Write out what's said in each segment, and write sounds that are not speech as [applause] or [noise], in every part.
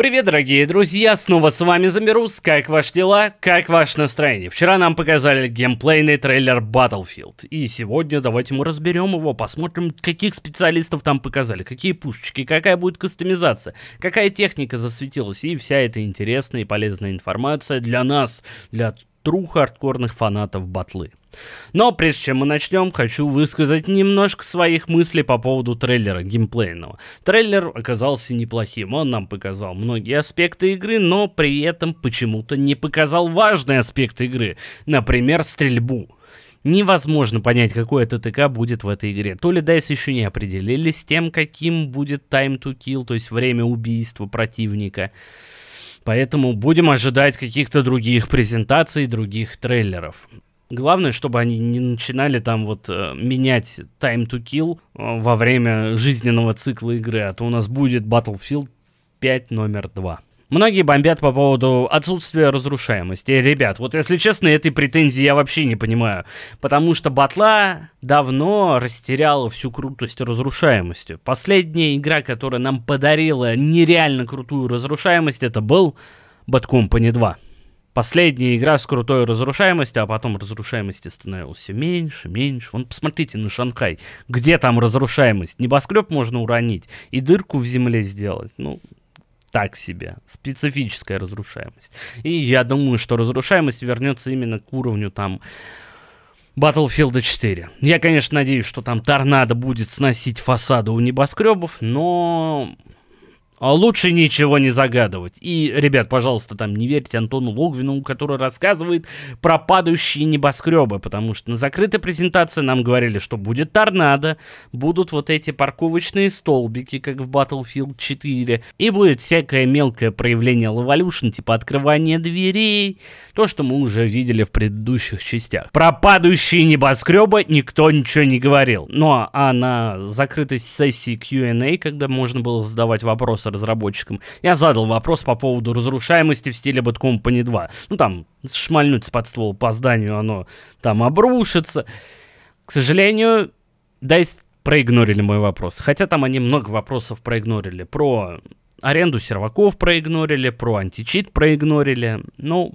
Привет, дорогие друзья, снова с вами Замирус, как ваши дела, как ваше настроение? Вчера нам показали геймплейный трейлер Battlefield, и сегодня давайте мы разберем его, посмотрим, каких специалистов там показали, какие пушечки, какая будет кастомизация, какая техника засветилась, и вся эта интересная и полезная информация для нас, для тру хардкорных фанатов батлы. Но прежде чем мы начнем, хочу высказать немножко своих мыслей по поводу трейлера геймплейного. Трейлер оказался неплохим, он нам показал многие аспекты игры, но при этом почему-то не показал важные аспекты игры, например, стрельбу невозможно понять, какое ТТК будет в этой игре. То ли DICE еще не определились с тем, каким будет time to kill, то есть время убийства противника. Поэтому будем ожидать каких-то других презентаций, других трейлеров. Главное, чтобы они не начинали там вот э, менять time to kill э, во время жизненного цикла игры, а то у нас будет Battlefield 5 номер 2. Многие бомбят по поводу отсутствия разрушаемости. Ребят, вот если честно, этой претензии я вообще не понимаю. Потому что батла давно растеряла всю крутость разрушаемости. Последняя игра, которая нам подарила нереально крутую разрушаемость, это был Bad Company 2. Последняя игра с крутой разрушаемостью, а потом разрушаемости становилось все меньше, меньше. Вон посмотрите на Шанхай. Где там разрушаемость? Небоскреб можно уронить и дырку в земле сделать. Ну, так себе. Специфическая разрушаемость. И я думаю, что разрушаемость вернется именно к уровню там Battlefield 4. Я, конечно, надеюсь, что там торнадо будет сносить фасады у небоскребов, но а лучше ничего не загадывать. И, ребят, пожалуйста, там не верьте Антону Логвину, который рассказывает про падающие небоскребы, потому что на закрытой презентации нам говорили, что будет торнадо, будут вот эти парковочные столбики, как в Battlefield 4, и будет всякое мелкое проявление Levolution, типа открывание дверей, то, что мы уже видели в предыдущих частях. Про падающие небоскребы никто ничего не говорил. Ну а на закрытой сессии Q&A, когда можно было задавать вопросы разработчикам. Я задал вопрос по поводу разрушаемости в стиле Bad Company 2. Ну там, шмальнуть с под ствол по зданию, оно там обрушится. К сожалению, DICE проигнорили мой вопрос. Хотя там они много вопросов проигнорили. Про аренду серваков проигнорили, про античит проигнорили. Ну,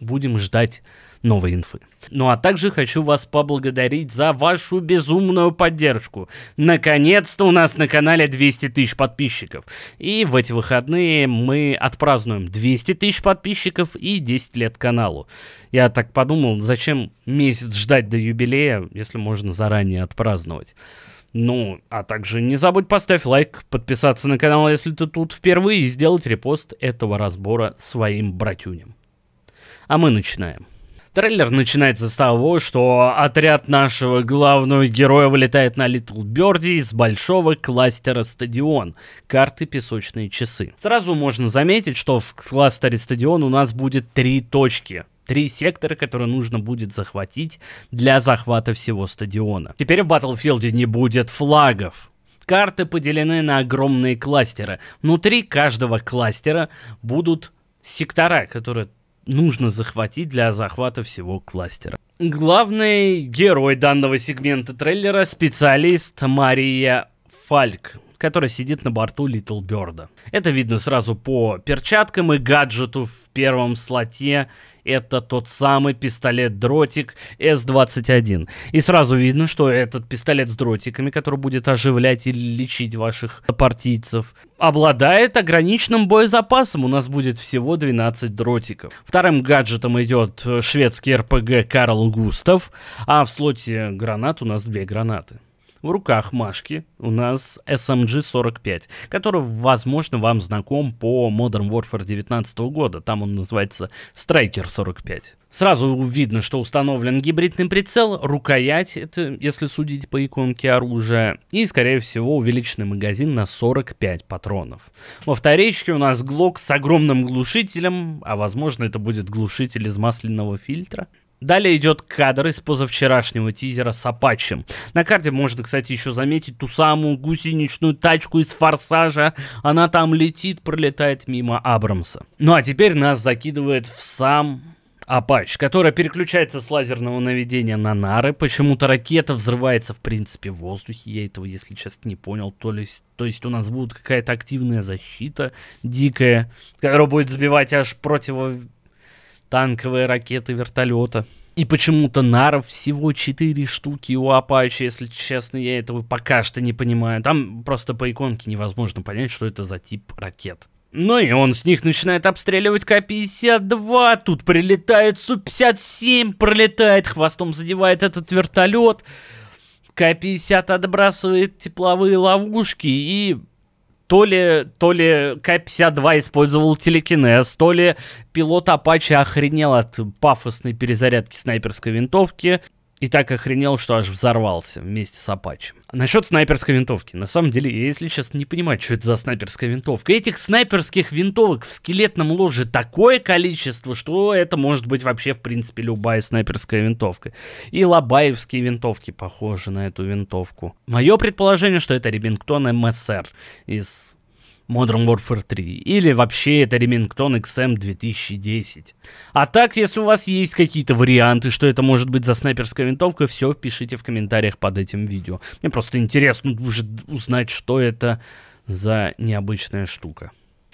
будем ждать новой инфы. Ну а также хочу вас поблагодарить за вашу безумную поддержку. Наконец-то у нас на канале 200 тысяч подписчиков. И в эти выходные мы отпразднуем 200 тысяч подписчиков и 10 лет каналу. Я так подумал, зачем месяц ждать до юбилея, если можно заранее отпраздновать. Ну, а также не забудь поставить лайк, подписаться на канал, если ты тут впервые, и сделать репост этого разбора своим братюням. А мы начинаем. Трейлер начинается с того, что отряд нашего главного героя вылетает на Литл Бёрди из большого кластера стадион, карты песочные часы. Сразу можно заметить, что в кластере стадион у нас будет три точки три сектора, которые нужно будет захватить для захвата всего стадиона. Теперь в Баттлфилде не будет флагов. Карты поделены на огромные кластеры. Внутри каждого кластера будут сектора, которые нужно захватить для захвата всего кластера. Главный герой данного сегмента трейлера — специалист Мария Фальк, которая сидит на борту Литл Бёрда. Это видно сразу по перчаткам и гаджету в первом слоте это тот самый пистолет-дротик С-21. И сразу видно, что этот пистолет с дротиками, который будет оживлять и лечить ваших партийцев, обладает ограниченным боезапасом. У нас будет всего 12 дротиков. Вторым гаджетом идет э, шведский РПГ Карл Густав, а в слоте гранат у нас две гранаты в руках Машки у нас SMG-45, который, возможно, вам знаком по Modern Warfare 19 года. Там он называется Striker 45. Сразу видно, что установлен гибридный прицел, рукоять, это если судить по иконке оружия, и, скорее всего, увеличенный магазин на 45 патронов. Во вторичке у нас глок с огромным глушителем, а возможно это будет глушитель из масляного фильтра. Далее идет кадр из позавчерашнего тизера с Апачем. На карте можно, кстати, еще заметить ту самую гусеничную тачку из Форсажа. Она там летит, пролетает мимо Абрамса. Ну а теперь нас закидывает в сам Апач, которая переключается с лазерного наведения на нары. Почему-то ракета взрывается, в принципе, в воздухе. Я этого, если честно, не понял. То есть, то есть у нас будет какая-то активная защита дикая, которая будет сбивать аж противо танковые ракеты, вертолета. И почему-то наров всего 4 штуки у Апачи, если честно, я этого пока что не понимаю. Там просто по иконке невозможно понять, что это за тип ракет. Ну и он с них начинает обстреливать К-52, тут прилетает Су-57, пролетает, хвостом задевает этот вертолет. К-50 отбрасывает тепловые ловушки и то ли, то ли К-52 использовал телекинез, то ли пилот Апачи охренел от пафосной перезарядки снайперской винтовки, и так охренел, что аж взорвался вместе с Апачем. Насчет снайперской винтовки. На самом деле, я, если сейчас не понимаю, что это за снайперская винтовка. Этих снайперских винтовок в скелетном ложе такое количество, что это может быть вообще, в принципе, любая снайперская винтовка. И лобаевские винтовки похожи на эту винтовку. Мое предположение, что это Ребингтон МСР из Modern Warfare 3. Или вообще это Remington XM 2010. А так, если у вас есть какие-то варианты, что это может быть за снайперская винтовка, все пишите в комментариях под этим видео. Мне просто интересно уже узнать, что это за необычная штука.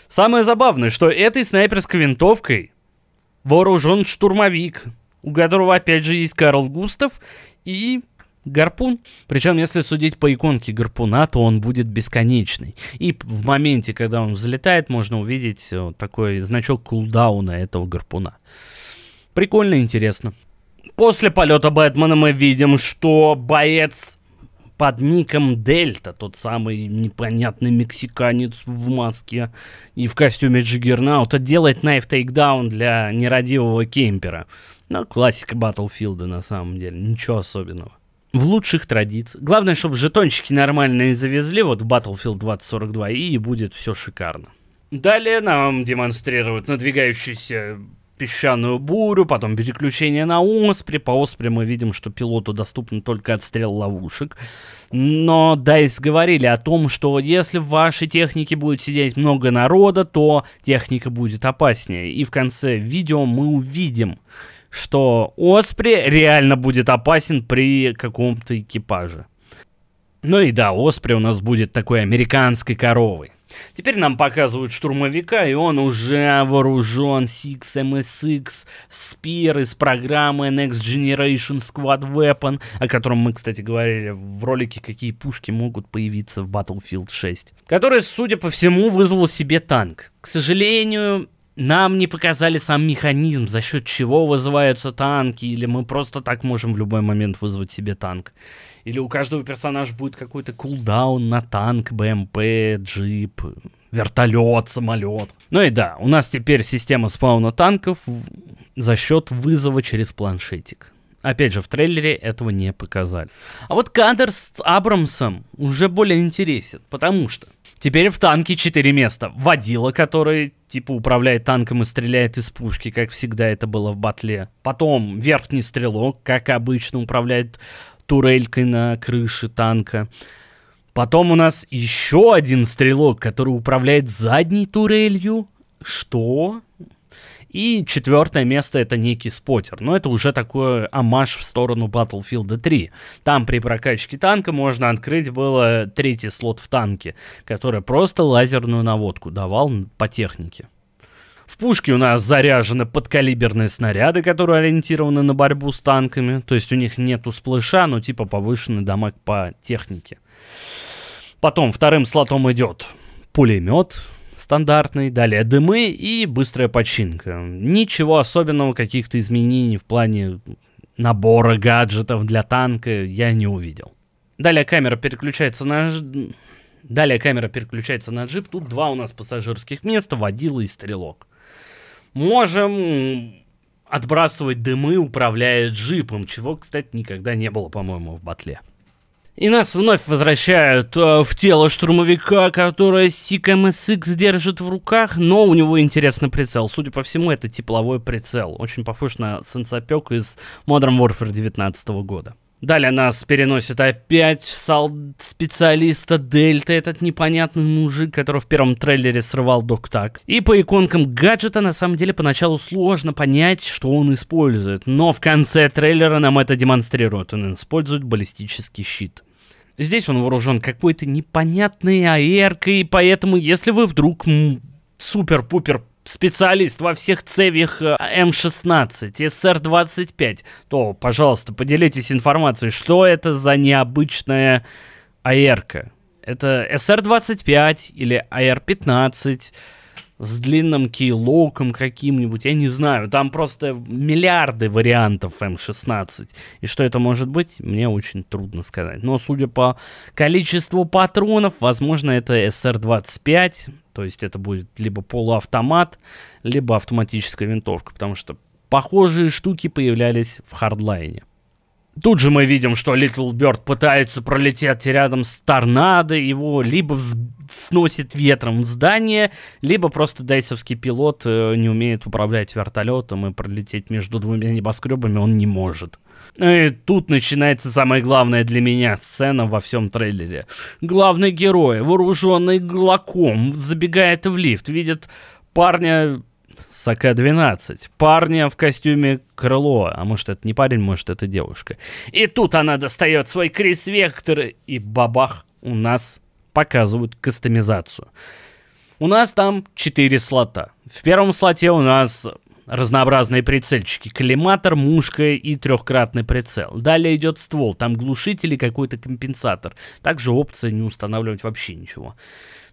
Самое забавное, что этой снайперской винтовкой вооружен штурмовик, у которого опять же есть Карл Густав и гарпун. Причем, если судить по иконке гарпуна, то он будет бесконечный. И в моменте, когда он взлетает, можно увидеть э, такой значок кулдауна этого гарпуна. Прикольно, интересно. После полета Бэтмена мы видим, что боец под ником Дельта, тот самый непонятный мексиканец в маске и в костюме Джиггернаута, делает найф тейкдаун для нерадивого кемпера. Ну, классика Баттлфилда на самом деле, ничего особенного в лучших традициях. Главное, чтобы жетончики нормально не завезли, вот в Battlefield 2042, и будет все шикарно. Далее нам демонстрируют надвигающуюся песчаную бурю, потом переключение на Оспре. По Оспре мы видим, что пилоту доступен только отстрел ловушек. Но Дайс говорили о том, что если в вашей технике будет сидеть много народа, то техника будет опаснее. И в конце видео мы увидим, что Оспри реально будет опасен при каком-то экипаже. Ну и да, Оспри у нас будет такой американской коровой. Теперь нам показывают штурмовика, и он уже вооружен 6MSX, Spear из программы Next Generation Squad Weapon, о котором мы, кстати, говорили в ролике, какие пушки могут появиться в Battlefield 6, который, судя по всему, вызвал себе танк. К сожалению, нам не показали сам механизм, за счет чего вызываются танки, или мы просто так можем в любой момент вызвать себе танк. Или у каждого персонажа будет какой-то кулдаун на танк, БМП, эм джип, вертолет, самолет. Ну и да, у нас теперь система спауна танков за счет вызова через планшетик. Опять же, в трейлере этого не показали. А вот кадр с Абрамсом уже более интересен, потому что Теперь в танке 4 места. Водила, который типа управляет танком и стреляет из пушки, как всегда это было в батле. Потом верхний стрелок, как обычно, управляет турелькой на крыше танка. Потом у нас еще один стрелок, который управляет задней турелью. Что? И четвертое место это некий спотер. Но это уже такой амаш в сторону Battlefield 3. Там при прокачке танка можно открыть было третий слот в танке, который просто лазерную наводку давал по технике. В пушке у нас заряжены подкалиберные снаряды, которые ориентированы на борьбу с танками. То есть у них нету сплэша, но типа повышенный дамаг по технике. Потом вторым слотом идет пулемет, стандартный, далее дымы и быстрая починка. Ничего особенного, каких-то изменений в плане набора гаджетов для танка я не увидел. Далее камера переключается на... Далее камера переключается на джип. Тут два у нас пассажирских места, водила и стрелок. Можем отбрасывать дымы, управляя джипом, чего, кстати, никогда не было, по-моему, в батле. И нас вновь возвращают э, в тело штурмовика, которое Сик MSX держит в руках, но у него интересный прицел. Судя по всему, это тепловой прицел. Очень похож на сенсопек из Modern Warfare 19 года. Далее нас переносит опять сал специалиста Дельта, этот непонятный мужик, которого в первом трейлере срывал Док так. И по иконкам гаджета на самом деле поначалу сложно понять, что он использует, но в конце трейлера нам это демонстрирует. Он использует баллистический щит. Здесь он вооружен какой-то непонятной аэркой, поэтому если вы вдруг супер-пупер специалист во всех цевьях э, М16, СР-25, то, пожалуйста, поделитесь информацией, что это за необычная аэрка? Это СР-25 или АР-15, с длинным кейлоком каким-нибудь, я не знаю, там просто миллиарды вариантов М16. Эм И что это может быть, мне очень трудно сказать. Но судя по количеству патронов, возможно, это СР-25, то есть это будет либо полуавтомат, либо автоматическая винтовка, потому что похожие штуки появлялись в хардлайне. Тут же мы видим, что Литл Бёрд пытается пролететь рядом с торнадо, его либо вз... сносит ветром в здание, либо просто дейсовский пилот э, не умеет управлять вертолетом и пролететь между двумя небоскребами он не может. Ну и тут начинается самая главная для меня сцена во всем трейлере. Главный герой, вооруженный глоком, забегает в лифт, видит парня с АК-12. Парня в костюме крыло. А может, это не парень, может, это девушка. И тут она достает свой Крис Вектор, и бабах, у нас показывают кастомизацию. У нас там 4 слота. В первом слоте у нас разнообразные прицельчики. Коллиматор, мушка и трехкратный прицел. Далее идет ствол, там глушитель и какой-то компенсатор. Также опция не устанавливать вообще ничего.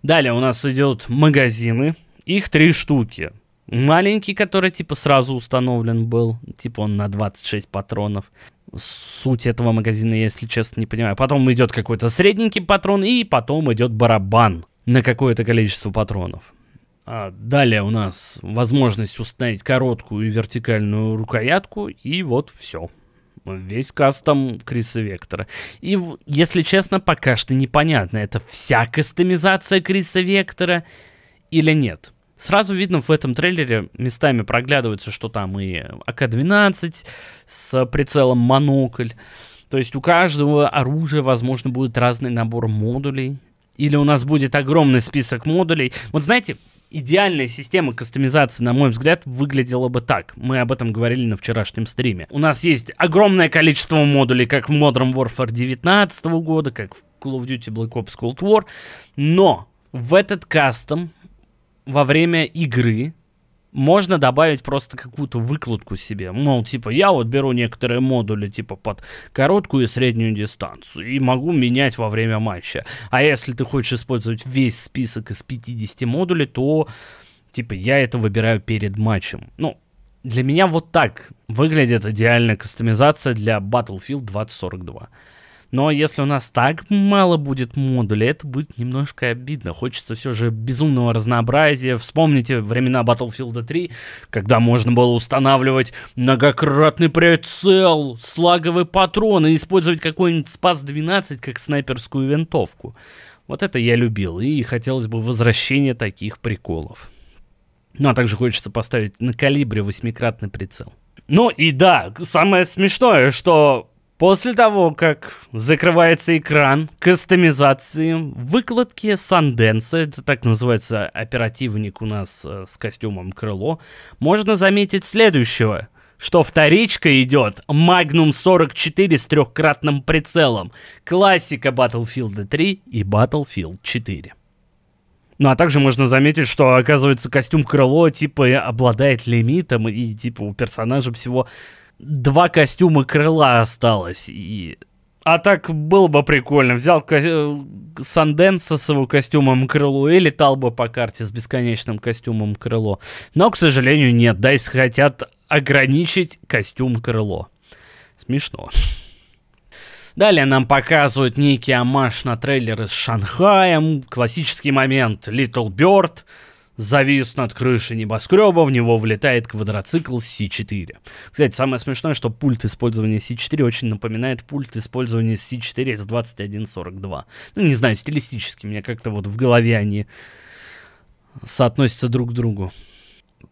Далее у нас идет магазины. Их три штуки. Маленький, который типа сразу установлен был, типа он на 26 патронов. Суть этого магазина, если честно, не понимаю. Потом идет какой-то средненький патрон, и потом идет барабан на какое-то количество патронов. А далее у нас возможность установить короткую и вертикальную рукоятку, и вот все. Весь кастом Криса Вектора. И, если честно, пока что непонятно, это вся кастомизация Криса Вектора или нет. Сразу видно в этом трейлере местами проглядывается, что там и АК-12 с прицелом монокль. То есть у каждого оружия, возможно, будет разный набор модулей. Или у нас будет огромный список модулей. Вот знаете, идеальная система кастомизации, на мой взгляд, выглядела бы так. Мы об этом говорили на вчерашнем стриме. У нас есть огромное количество модулей, как в Modern Warfare 19 года, как в Call of Duty Black Ops Cold War. Но в этот кастом во время игры можно добавить просто какую-то выкладку себе. Мол, типа, я вот беру некоторые модули, типа, под короткую и среднюю дистанцию, и могу менять во время матча. А если ты хочешь использовать весь список из 50 модулей, то, типа, я это выбираю перед матчем. Ну, для меня вот так выглядит идеальная кастомизация для Battlefield 2042. Но если у нас так мало будет модулей, это будет немножко обидно. Хочется все же безумного разнообразия. Вспомните времена Battlefield 3, когда можно было устанавливать многократный прицел, слаговые патроны, использовать какой-нибудь Спас-12 как снайперскую винтовку. Вот это я любил, и хотелось бы возвращения таких приколов. Ну, а также хочется поставить на калибре восьмикратный прицел. Ну и да, самое смешное, что После того, как закрывается экран, кастомизации, выкладки санденса, это так называется оперативник у нас э, с костюмом крыло, можно заметить следующего, что вторичка идет Magnum 44 с трехкратным прицелом, классика Battlefield 3 и Battlefield 4. Ну а также можно заметить, что оказывается костюм крыло типа обладает лимитом и типа у персонажа всего два костюма крыла осталось. И... А так было бы прикольно. Взял ко... Э, Санденса с его костюмом крыло и летал бы по карте с бесконечным костюмом крыло. Но, к сожалению, нет. Дайс хотят ограничить костюм крыло. Смешно. Далее нам показывают некий амаш на трейлеры с Шанхаем, классический момент Little Bird — завис над крышей небоскреба, в него влетает квадроцикл с 4 Кстати, самое смешное, что пульт использования с 4 очень напоминает пульт использования с 4 S2142. Ну, не знаю, стилистически, мне как-то вот в голове они соотносятся друг к другу.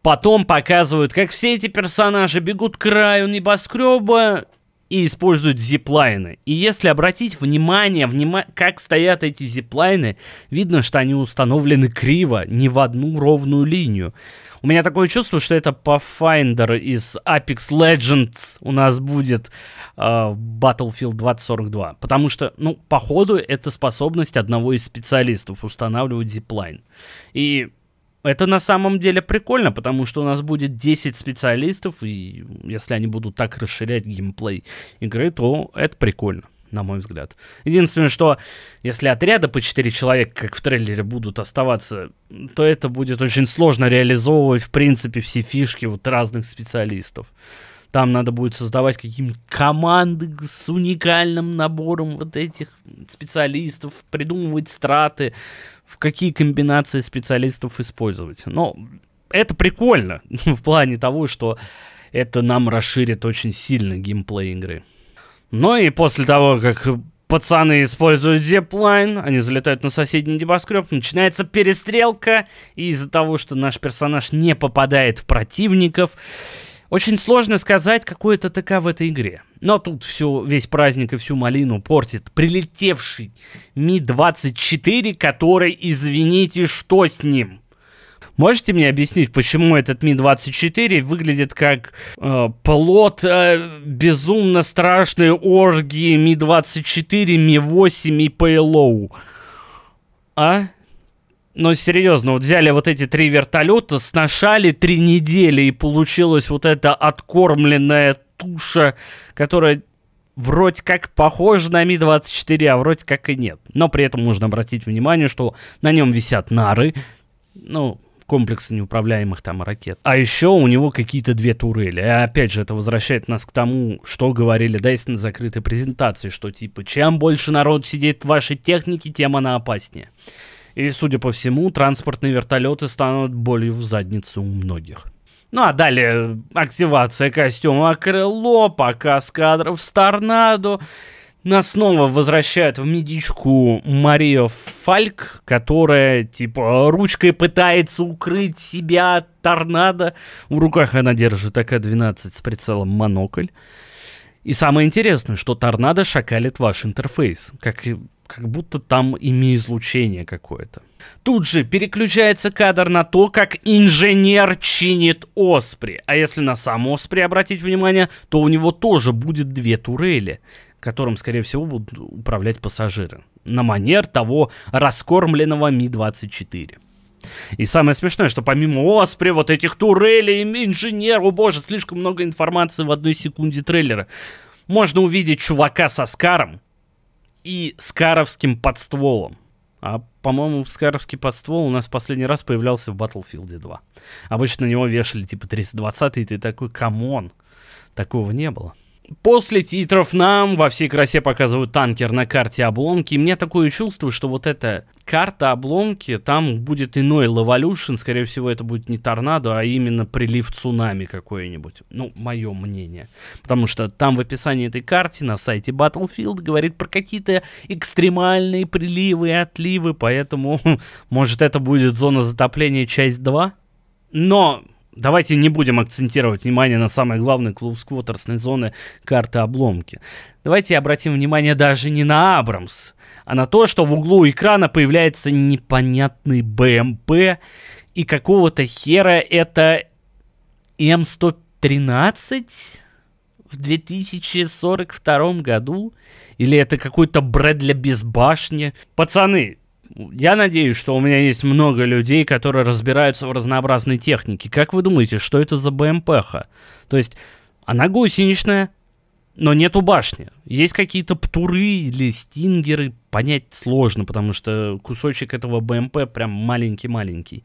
Потом показывают, как все эти персонажи бегут к краю небоскреба и используют зиплайны. И если обратить внимание, внима... как стоят эти зиплайны, видно, что они установлены криво, не в одну ровную линию. У меня такое чувство, что это Pathfinder из Apex Legends у нас будет э, в Battlefield 2042. Потому что, ну, походу, это способность одного из специалистов устанавливать зиплайн. И это на самом деле прикольно, потому что у нас будет 10 специалистов, и если они будут так расширять геймплей игры, то это прикольно, на мой взгляд. Единственное, что если отряда по 4 человека, как в трейлере, будут оставаться, то это будет очень сложно реализовывать, в принципе, все фишки вот разных специалистов. Там надо будет создавать какие-нибудь команды с уникальным набором вот этих специалистов, придумывать страты в какие комбинации специалистов использовать. Но это прикольно [laughs] в плане того, что это нам расширит очень сильно геймплей игры. Ну и после того, как пацаны используют зиплайн, они залетают на соседний небоскреб, начинается перестрелка, и из-за того, что наш персонаж не попадает в противников, очень сложно сказать, какой это ТК в этой игре. Но тут все, весь праздник и всю малину портит прилетевший Ми-24, который, извините, что с ним? Можете мне объяснить, почему этот Ми-24 выглядит как э, плод э, безумно страшной оргии Ми-24, Ми-8 и Пейлоу? А? Ну, серьезно, вот взяли вот эти три вертолета, сношали три недели, и получилась вот эта откормленная туша, которая вроде как похожа на Ми-24, а вроде как и нет. Но при этом нужно обратить внимание, что на нем висят нары, ну, комплексы неуправляемых там ракет. А еще у него какие-то две турели. И опять же, это возвращает нас к тому, что говорили, да, если на закрытой презентации, что типа, чем больше народ сидит в вашей технике, тем она опаснее. И, судя по всему, транспортные вертолеты станут болью в задницу у многих. Ну а далее э, активация костюма крыло, показ кадров с торнадо. Нас снова возвращают в медичку Марио Фальк, которая, типа, ручкой пытается укрыть себя от торнадо. В руках она держит АК-12 с прицелом монокль. И самое интересное, что торнадо шакалит ваш интерфейс. Как как будто там ими излучение какое-то. Тут же переключается кадр на то, как инженер чинит Оспри. А если на сам Оспри обратить внимание, то у него тоже будет две турели, которым, скорее всего, будут управлять пассажиры. На манер того раскормленного Ми-24. И самое смешное, что помимо Оспри, вот этих турелей, инженер, о боже, слишком много информации в одной секунде трейлера. Можно увидеть чувака со Скаром, и скаровским подстволом. А, по-моему, скаровский подствол у нас последний раз появлялся в Battlefield 2. Обычно на него вешали типа 320, и ты такой, камон, такого не было. После титров нам во всей красе показывают танкер на карте обломки. И мне такое чувство, что вот эта карта обломки, там будет иной лаволюшн. Скорее всего, это будет не торнадо, а именно прилив цунами какой-нибудь. Ну, мое мнение. Потому что там в описании этой карты на сайте Battlefield говорит про какие-то экстремальные приливы и отливы. Поэтому, [laughs] может, это будет зона затопления часть 2? Но Давайте не будем акцентировать внимание на самой главной клуб сквотерсной зоны карты обломки. Давайте обратим внимание даже не на Абрамс, а на то, что в углу экрана появляется непонятный БМП эм и какого-то хера это М113 эм в 2042 году? Или это какой-то бред для безбашни? Пацаны, я надеюсь, что у меня есть много людей, которые разбираются в разнообразной технике. Как вы думаете, что это за БМПХа? То есть она гусеничная, но нету башни. Есть какие-то птуры или стингеры, понять сложно, потому что кусочек этого БМП прям маленький-маленький.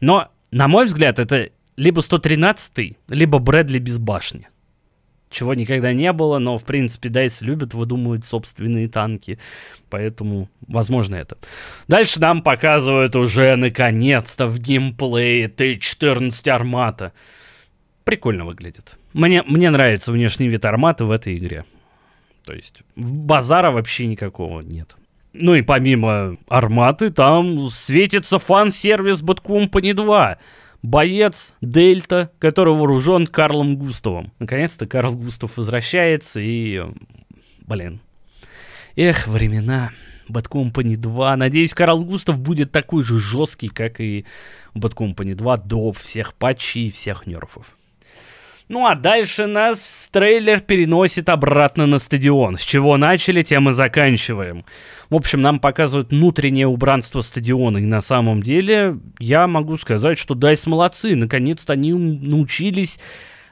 Но, на мой взгляд, это либо 113-й, либо Брэдли без башни чего никогда не было, но, в принципе, Дайс любят выдумывать собственные танки, поэтому, возможно, это. Дальше нам показывают уже, наконец-то, в геймплее Т-14 Армата. Прикольно выглядит. Мне, мне нравится внешний вид Армата в этой игре. То есть базара вообще никакого нет. Ну и помимо Арматы, там светится фан-сервис Bad Company 2 боец Дельта, который вооружен Карлом Густовым. Наконец-то Карл Густов возвращается и... Блин. Эх, времена. Bad Company 2. Надеюсь, Карл Густав будет такой же жесткий, как и Bad Company 2 до всех патчей и всех нерфов. Ну а дальше нас трейлер переносит обратно на стадион. С чего начали, тем и заканчиваем. В общем, нам показывают внутреннее убранство стадиона. И на самом деле я могу сказать, что Дайс молодцы. Наконец-то они научились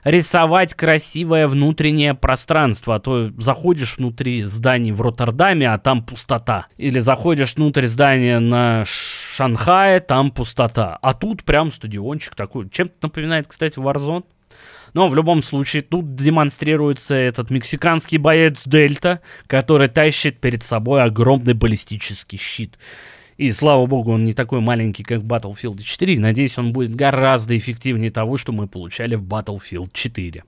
рисовать красивое внутреннее пространство, а то заходишь внутри зданий в Роттердаме, а там пустота. Или заходишь внутрь здания на Шанхае, там пустота. А тут прям стадиончик такой. Чем-то напоминает, кстати, Warzone. Но в любом случае тут демонстрируется этот мексиканский боец Дельта, который тащит перед собой огромный баллистический щит. И слава богу, он не такой маленький, как Battlefield 4. Надеюсь, он будет гораздо эффективнее того, что мы получали в Battlefield 4.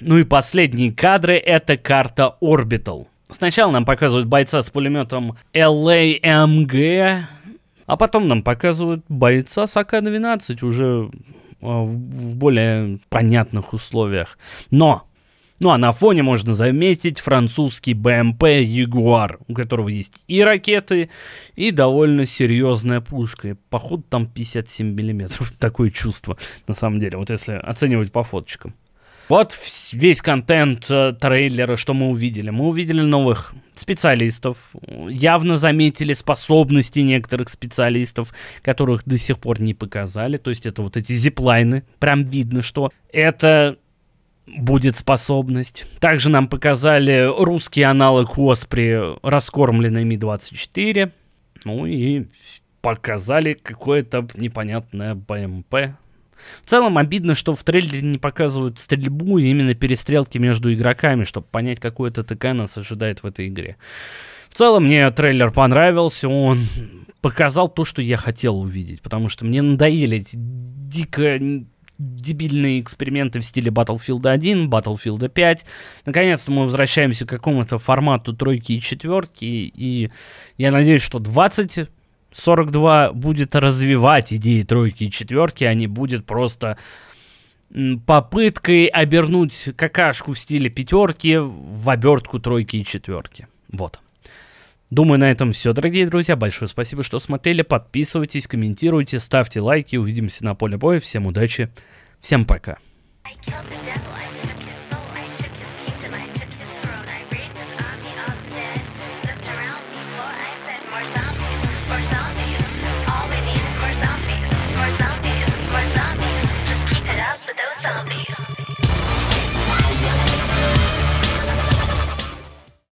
Ну и последние кадры — это карта Orbital. Сначала нам показывают бойца с пулеметом LAMG, а, а потом нам показывают бойца с АК-12 уже а, в более понятных условиях. Но ну а на фоне можно заместить французский БМП эм Ягуар, у которого есть и ракеты, и довольно серьезная пушка. И, походу там 57 миллиметров. [laughs] Такое чувство, на самом деле, вот если оценивать по фоточкам. Вот весь контент э, трейлера, что мы увидели. Мы увидели новых специалистов, явно заметили способности некоторых специалистов, которых до сих пор не показали. То есть это вот эти зиплайны. Прям видно, что это будет способность. Также нам показали русский аналог Оспри, раскормленный Ми-24. Ну и показали какое-то непонятное БМП, в целом обидно, что в трейлере не показывают стрельбу и именно перестрелки между игроками, чтобы понять, какой это ТК нас ожидает в этой игре. В целом мне трейлер понравился, он показал то, что я хотел увидеть, потому что мне надоели эти дико дебильные эксперименты в стиле Battlefield 1, Battlefield 5. Наконец-то мы возвращаемся к какому-то формату тройки и четверки, и я надеюсь, что 20 42 будет развивать идеи тройки и четверки, а не будет просто попыткой обернуть какашку в стиле пятерки в обертку тройки и четверки. Вот. Думаю, на этом все, дорогие друзья. Большое спасибо, что смотрели. Подписывайтесь, комментируйте, ставьте лайки. Увидимся на поле боя. Всем удачи. Всем пока. I killed the devil. I